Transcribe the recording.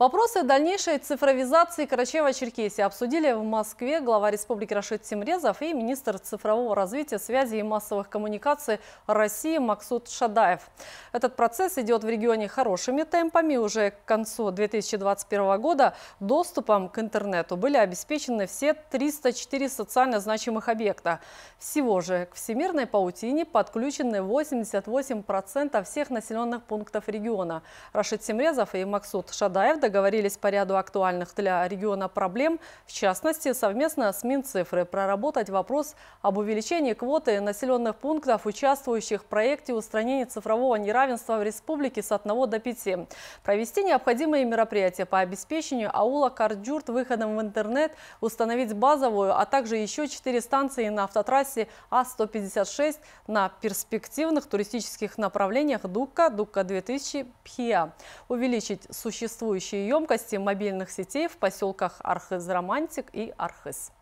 Вопросы дальнейшей цифровизации карачева черкесии обсудили в Москве глава республики Рашид Тимрезов и министр цифрового развития, связи и массовых коммуникаций России Максут Шадаев. Этот процесс идет в регионе хорошими темпами. Уже к концу 2021 года доступом к интернету были обеспечены все 304 социально значимых объекта. Всего же к всемирной паутине подключены 88% всех населенных пунктов региона. Рашид Тимрезов и Максут Шадаев договорились договорились по ряду актуальных для региона проблем, в частности, совместно с Минцифры проработать вопрос об увеличении квоты населенных пунктов, участвующих в проекте устранения цифрового неравенства в республике с 1 до 5, провести необходимые мероприятия по обеспечению аула Карджурт выходом в интернет, установить базовую, а также еще 4 станции на автотрассе А-156 на перспективных туристических направлениях дука дука 2000, Пхия, увеличить существующие рабочие емкости мобильных сетей в поселках Архыз-Романтик и Архыз.